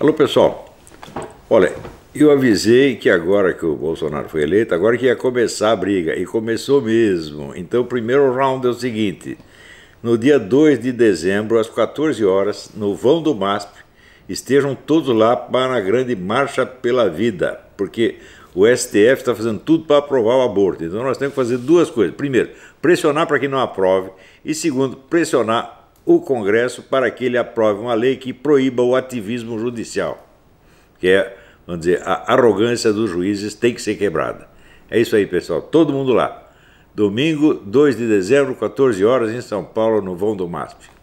Alô, pessoal. Olha, eu avisei que agora que o Bolsonaro foi eleito, agora que ia começar a briga, e começou mesmo. Então, o primeiro round é o seguinte: no dia 2 de dezembro, às 14 horas, no vão do MASP, estejam todos lá para a grande marcha pela vida, porque o STF está fazendo tudo para aprovar o aborto. Então, nós temos que fazer duas coisas: primeiro, pressionar para que não aprove, e segundo, pressionar o Congresso para que ele aprove uma lei que proíba o ativismo judicial, que é, vamos dizer, a arrogância dos juízes tem que ser quebrada. É isso aí, pessoal. Todo mundo lá. Domingo, 2 de dezembro, 14 horas, em São Paulo, no Vão do MASP.